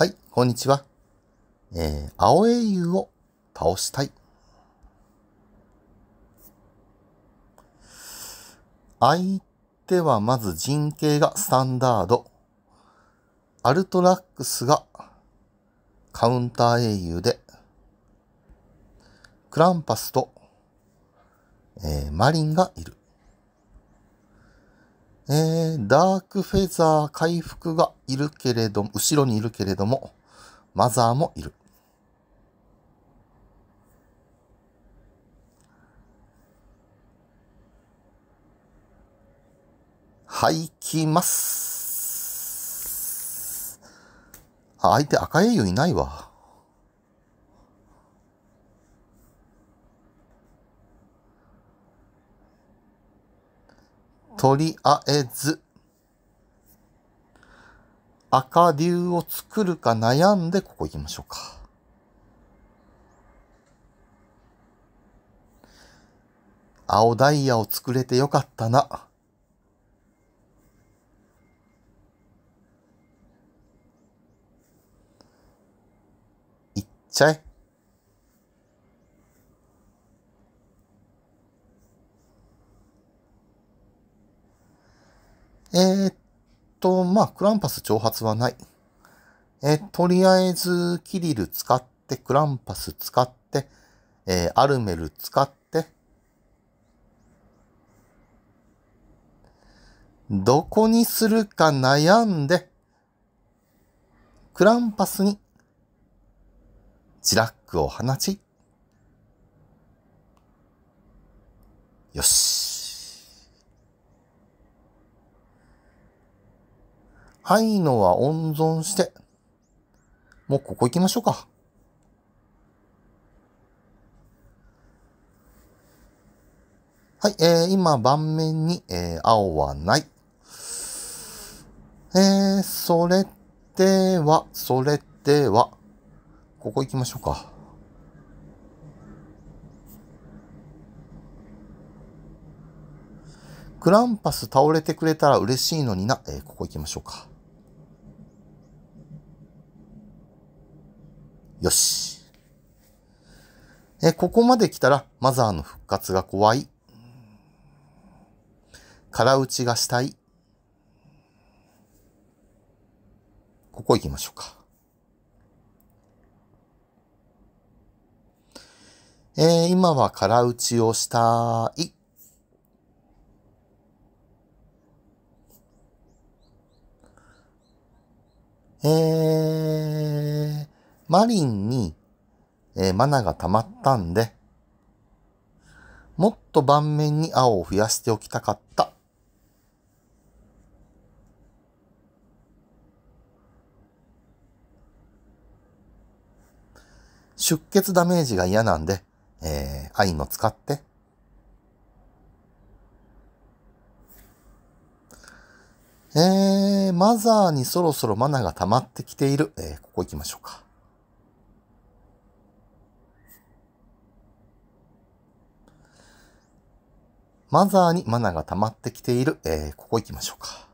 はい、こんにちは。えー、青英雄を倒したい。相手はまず陣形がスタンダード。アルトラックスがカウンター英雄で、クランパスと、えー、マリンがいる。えー、ダークフェザー回復がいるけれども、後ろにいるけれども、マザーもいる。はい、きます。あ、相手赤英雄いないわ。とりあえず、赤竜を作るか悩んでここ行きましょうか。青ダイヤを作れてよかったな。行っちゃえ。えー、っと、まあ、クランパス挑発はない。えー、とりあえず、キリル使って、クランパス使って、えー、アルメル使って、どこにするか悩んで、クランパスに、ジラックを放ち、よし。はいのは温存して。もうここ行きましょうか。はい、えー、今盤面に、えー、青はない。えー、それでは、それでは、ここ行きましょうか。クランパス倒れてくれたら嬉しいのにな。えー、ここ行きましょうか。よし。え、ここまで来たら、マザーの復活が怖い。空打ちがしたい。ここ行きましょうか。えー、今は空打ちをしたい。えーマリンに、えー、マナが溜まったんで、もっと盤面に青を増やしておきたかった。出血ダメージが嫌なんで、えー、愛の使って。えー、マザーにそろそろマナが溜まってきている。えー、ここ行きましょうか。マザーにマナが溜まってきている、えー、ここ行きましょうか。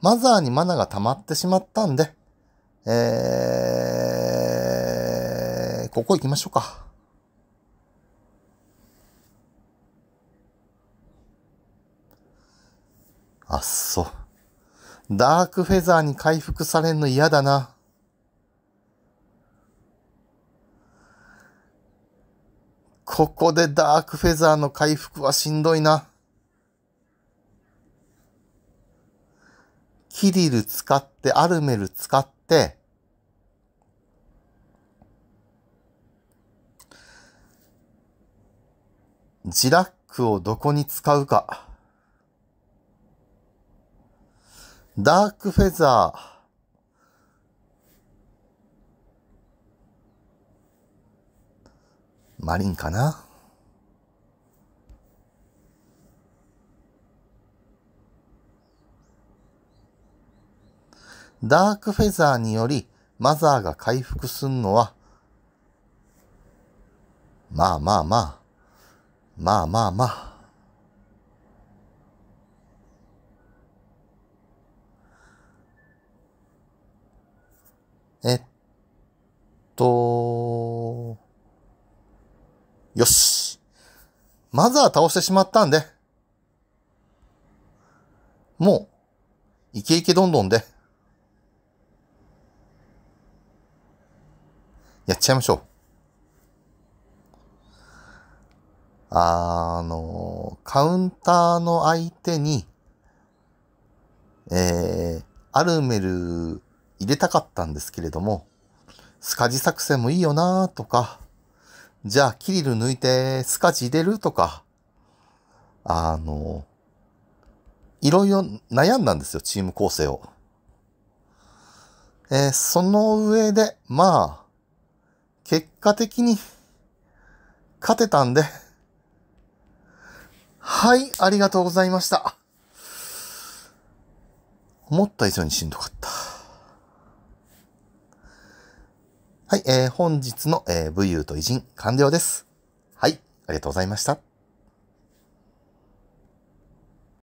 マザーにマナが溜まってしまったんで、えー、ここ行きましょうか。あっそう。ダークフェザーに回復されんの嫌だな。ここでダークフェザーの回復はしんどいな。キリル使って、アルメル使って、ジラックをどこに使うか。ダークフェザー。マリンかなダークフェザーによりマザーが回復すんのは、まあまあまあ、まあまあまあ。えっまずは倒してしまったんで、もう、イケイケどんどんで、やっちゃいましょう。あの、カウンターの相手に、えー、アルメル入れたかったんですけれども、スカジ作戦もいいよなとか、じゃあキリル抜いてスカチ入れるとか、あの、いろいろ悩んだんですよ、チーム構成を。えー、その上で、まあ、結果的に勝てたんで、はい、ありがとうございました。思った以上にしんどかった。はい、えー、本日の、えー、武勇と偉人完了です。はい、ありがとうございました。